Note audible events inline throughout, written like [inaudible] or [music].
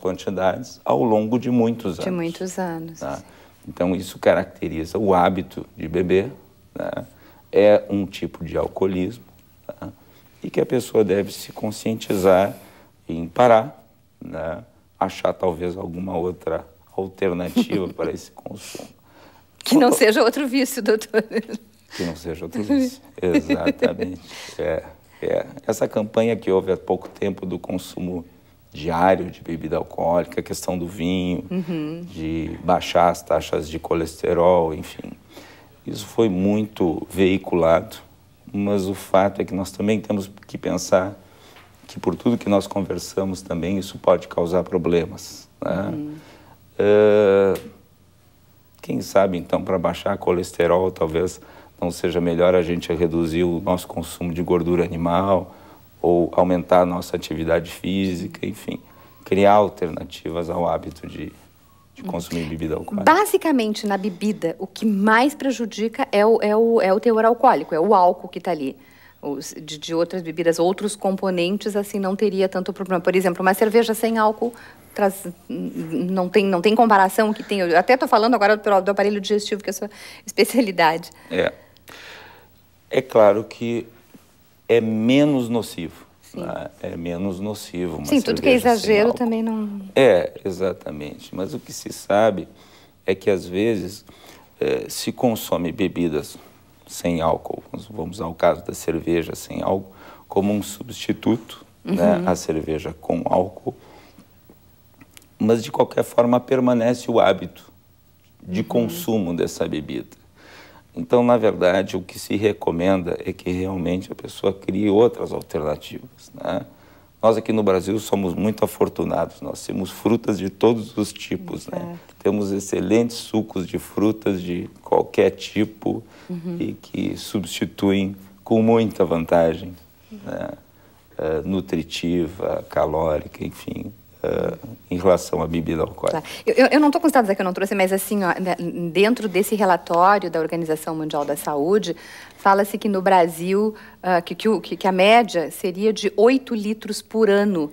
quantidades ao longo de muitos anos. De muitos anos. Tá? Então, isso caracteriza o hábito de beber, né? é um tipo de alcoolismo tá? e que a pessoa deve se conscientizar em parar, né? achar talvez alguma outra alternativa [laughs] para esse consumo. Que não seja outro vício, doutor. Que não seja outro vício, exatamente. [laughs] É, é. Essa campanha que houve há pouco tempo do consumo diário de bebida alcoólica, a questão do vinho, uhum. de baixar as taxas de colesterol, enfim. Isso foi muito veiculado, mas o fato é que nós também temos que pensar que por tudo que nós conversamos também isso pode causar problemas. Né? Uhum. Uh, quem sabe então para baixar colesterol talvez não seja melhor a gente reduzir o nosso consumo de gordura animal, ou aumentar a nossa atividade física, enfim, criar alternativas ao hábito de, de consumir bebida alcoólica. Basicamente, na bebida, o que mais prejudica é o, é o, é o teor alcoólico, é o álcool que está ali. Os, de, de, outras bebidas, outros componentes, assim, não teria tanto problema. Por exemplo, uma cerveja sem álcool traz, não, tem, não tem comparação que tem. Eu até estou falando agora do, do, aparelho digestivo, que é a sua [laughs] especialidade. É. É claro que é menos nocivo. Né? É menos nocivo. Sim, ah, é tudo que é exagero também não. É, exatamente. Mas o que se sabe é que às vezes eh, se consome bebidas sem álcool, vamos ao caso da cerveja sem álcool, como um substituto né, uhum. né, à cerveja com álcool. Mas de qualquer forma permanece o hábito de uhum. consumo dessa bebida. Então, na verdade, o que se recomenda é que realmente a pessoa crie outras alternativas. Né? Nós aqui no Brasil somos muito afortunados, nós temos frutas de todos os tipos, né? Temos excelentes sucos de frutas de qualquer tipo uhum. e que substituem com muita vantagem, né? uh, nutritiva, calórica, enfim, Uh, em relação à bebida alcoólica. Tá. Eu, eu, não estou com os dados aqui, eu não trouxe, mas assim, ó, né, dentro desse relatório da Organização Mundial da Saúde, fala-se que no Brasil, uh, que, que, que, a média seria de 8 litros por ano.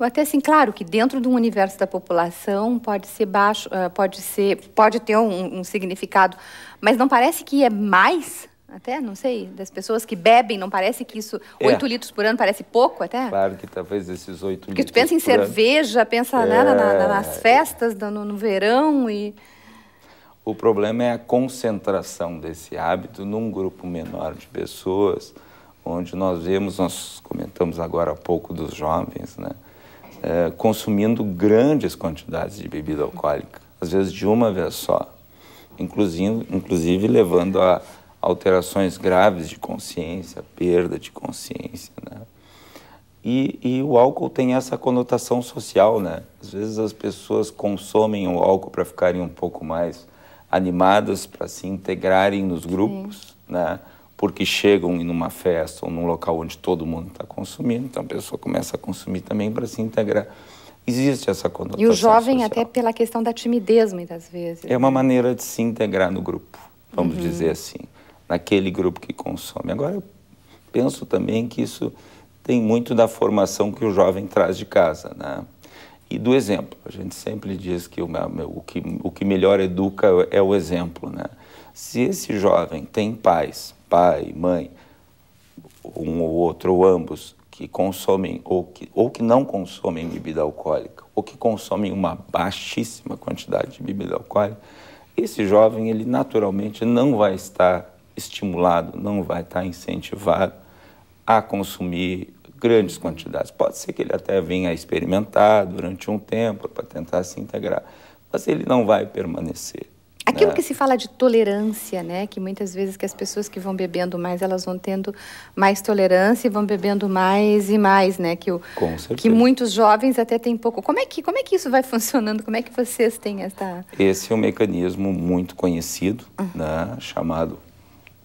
Eu até assim, claro que dentro do universo da população pode ser baixo, uh, pode ser, pode ter um, um significado, mas não parece que é mais até, não sei, das pessoas que bebem, não parece que isso, é. 8 litros por ano parece pouco até? Claro que talvez esses 8 Porque litros Porque tu pensa em cerveja, ano. pensa é. né, na, na, é. nas festas, no, no, verão e... O problema é a concentração desse hábito num grupo menor de pessoas, onde nós vemos, nós comentamos agora há pouco dos jovens, né, é, consumindo grandes quantidades de bebida alcoólica, às vezes de uma vez só, inclusive, inclusive levando a alterações graves de consciência, perda de consciência, né? E, e o álcool tem essa conotação social, né? Às vezes as pessoas consomem o álcool para ficarem um pouco mais animadas, para se integrarem nos grupos, Sim. né? porque chegam em uma festa ou num local onde todo mundo está consumindo, então a pessoa começa a consumir também para se integrar. Existe essa conotação. social. E o jovem, social. até pela questão da timidez, muitas vezes. É uma né? maneira de se integrar no grupo, vamos uhum. dizer assim naquele grupo que consome. Agora, eu penso também que isso tem muito da formação que o jovem traz de casa, né? E do exemplo. A gente sempre diz que o, meu, o, que, o que melhor educa é o exemplo, né? Se esse jovem tem pais, pai, mãe, um ou outro, ou ambos, que consomem ou que, ou que não consomem bebida alcoólica, ou que consomem uma baixíssima quantidade de bebida alcoólica, esse jovem ele naturalmente não vai estar estimulado, não vai estar tá incentivado a consumir grandes quantidades. Pode ser que ele até venha a experimentar durante um tempo para tentar se integrar, mas ele não vai permanecer. Aquilo né? que se fala de tolerância, né? Que muitas vezes que as pessoas que vão bebendo mais, elas vão tendo mais tolerância e vão bebendo mais e mais, né? Que, o, Com certeza. que muitos jovens até têm pouco. Como é, que, como é que isso vai [laughs] funcionando? Como é que vocês têm essa... Esse é um mecanismo muito conhecido, uhum. né? Chamado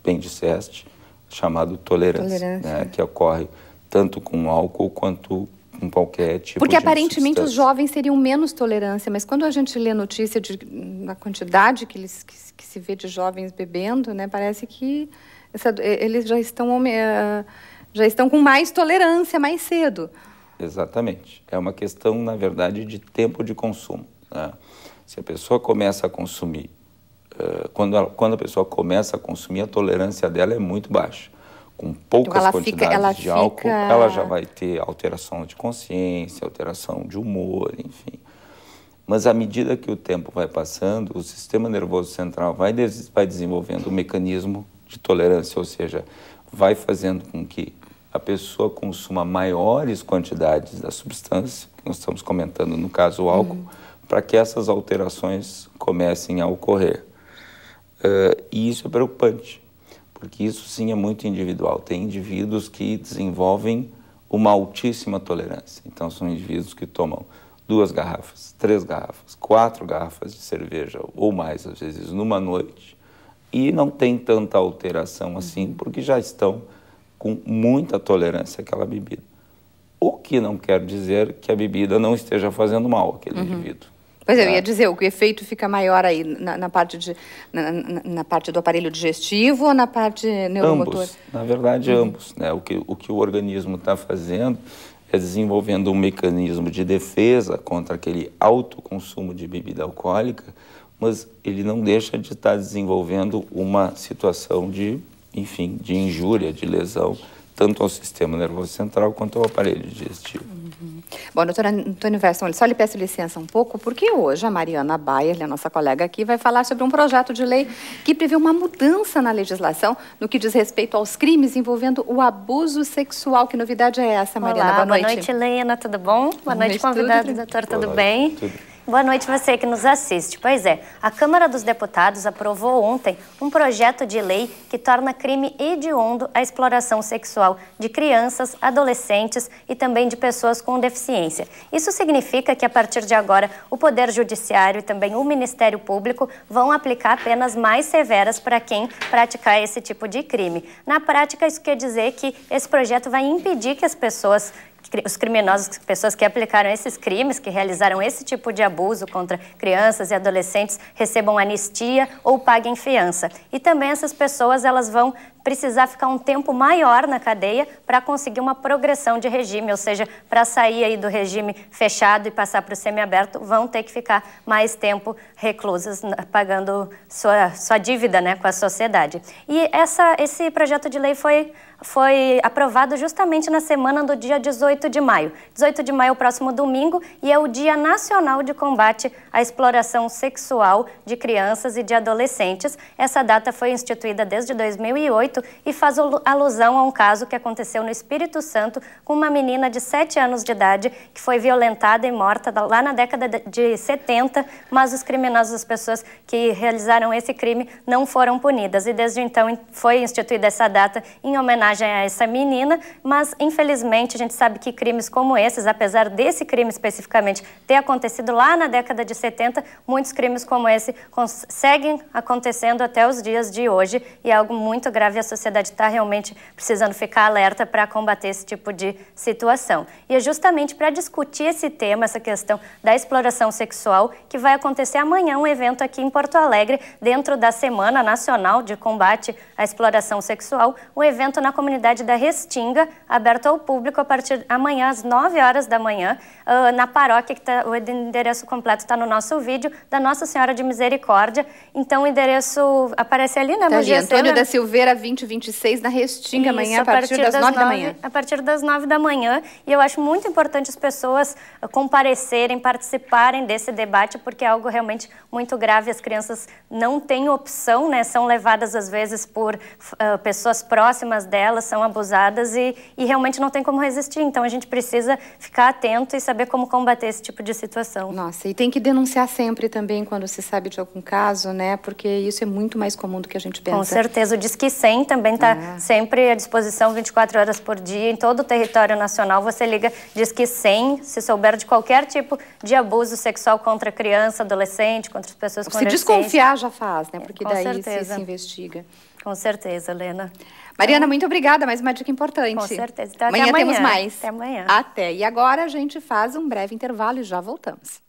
bem disseste, chamado tolerância, tolerância. Né, que ocorre tanto com álcool quanto com qualquer tipo Porque de aparentemente substância. os jovens seriam menos tolerância, mas quando a gente lê notícia de, da quantidade que, eles, que, que, se vê de jovens bebendo, né, parece que essa, eles já estão, eh, já estão com mais tolerância mais cedo. Exatamente. É uma questão, na verdade, de tempo de consumo. Né? Se a pessoa começa a consumir eh, quando, ela, quando a pessoa começa a consumir, a tolerância dela é muito baixa. Com poucas então quantidades fica, de álcool, fica... ela já vai ter alteração de consciência, alteração de humor, enfim. Mas à medida que o tempo vai passando, o sistema nervoso central vai, des vai desenvolvendo um mecanismo de tolerância, ou seja, vai fazendo com que a pessoa consuma maiores quantidades da substância, que nós estamos comentando no caso o álcool, uhum. para que essas alterações comecem a ocorrer. Uh, e isso é preocupante, porque isso sim é muito individual. Tem indivíduos que desenvolvem uma altíssima tolerância. Então, são indivíduos que tomam duas garrafas, três garrafas, quatro garrafas de cerveja ou mais, às vezes, numa noite, e não tem tanta alteração assim, uhum. porque já estão com muita tolerância àquela bebida. O que não quer dizer que a bebida não esteja fazendo mal àquele uhum. indivíduo. Pois é, eu ia tá. dizer, o efeito fica maior aí na, na parte, de, na, na, na, parte do aparelho digestivo ou na parte neuromotor? Ambos, na verdade, uhum. ambos. Né? O, que, o que o organismo está fazendo é desenvolvendo um mecanismo de defesa contra aquele alto consumo de bebida alcoólica, mas ele não deixa de estar tá desenvolvendo uma situação de, enfim, de injúria, de lesão tanto ao sistema nervoso central quanto ao aparelho digestivo. Uhum. Bom, doutora Antônio Verson, só lhe peço licença um pouco, porque hoje a Mariana Bayer, a nossa colega aqui, vai falar sobre um projeto de lei que prevê uma mudança na legislação no que diz respeito aos crimes envolvendo o abuso sexual. Que novidade é essa, Mariana? Olá, boa noite. Boa noite, Helena, tudo bom? Boa, boa noite, noite, convidados, tudo, doutor, tudo, tudo bem? Tudo. Boa noite você que nos assiste. Pois é, a Câmara dos Deputados aprovou ontem um projeto de lei que torna crime hediondo a exploração sexual de crianças, adolescentes e também de pessoas com deficiência. Isso significa que a partir de agora o Poder Judiciário e também o Ministério Público vão aplicar penas mais severas para quem praticar esse tipo de crime. Na prática, isso quer dizer que esse projeto vai impedir que as pessoas os criminosos, pessoas que aplicaram esses crimes, que realizaram esse tipo de abuso contra crianças e adolescentes, recebam anistia ou paguem fiança. E também essas pessoas elas vão precisar ficar um tempo maior na cadeia para conseguir uma progressão de regime, ou seja, para sair aí do regime fechado e passar para o semiaberto, vão ter que ficar mais tempo reclusos, pagando sua, sua dívida né, com a sociedade. E essa, esse projeto de lei foi foi aprovado justamente na semana do dia 18 de maio. 18 de maio é o próximo domingo e é o Dia Nacional de Combate à Exploração Sexual de Crianças e de Adolescentes. Essa data foi instituída desde 2008 e faz alusão a um caso que aconteceu no Espírito Santo com uma menina de 7 anos de idade que foi violentada e morta lá na década de 70, mas os criminosos, as pessoas que realizaram esse crime, não foram punidas. E desde então foi instituída essa data em homenagem a essa menina, mas infelizmente a gente sabe que crimes como esses, apesar desse crime especificamente ter acontecido lá na década de 70, muitos crimes como esse seguem acontecendo até os dias de hoje e é algo muito grave sociedade está realmente precisando ficar alerta para combater esse tipo de situação. E é justamente para discutir esse tema, essa questão da exploração sexual, que vai acontecer amanhã um evento aqui em Porto Alegre, dentro da Semana Nacional de Combate à Exploração Sexual, um evento na comunidade da Restinga, aberto ao público a partir amanhã às 9 horas da manhã, uh, na paróquia, que tá, o endereço completo está no nosso vídeo, da Nossa Senhora de Misericórdia. Então, o endereço aparece ali, né, tá ali, Antônio da né? Silveira, 20 20 e 26 na Restinga Isso, amanhã, a partir, a partir das, das 9 da manhã. A partir das 9 da manhã. E eu acho muito importante as pessoas eh, comparecerem, participarem desse debate, porque é algo realmente muito grave. As crianças não têm opção, né? São levadas, às vezes, por uh, pessoas próximas delas, são abusadas e, e realmente não tem como resistir. Então, a gente precisa ficar atento e saber como combater esse tipo de situação. Nossa, e tem que denunciar sempre também quando se sabe de algum caso, né? Porque isso é muito mais comum do que a gente pensa. Com certeza. O Disque 100 também está é. sempre à disposição 24 horas por dia, em todo o território nacional. Você liga, diz que sem se souber de qualquer tipo de abuso sexual contra criança, adolescente, contra as pessoas se com Se desconfiar já faz, né? Porque daí Se, se investiga. Com certeza, Helena. Mariana, então, muito obrigada. Mais uma dica importante. Com certeza. Então, amanhã, amanhã temos mais. Até amanhã. Até. E agora a gente faz um breve intervalo e já voltamos.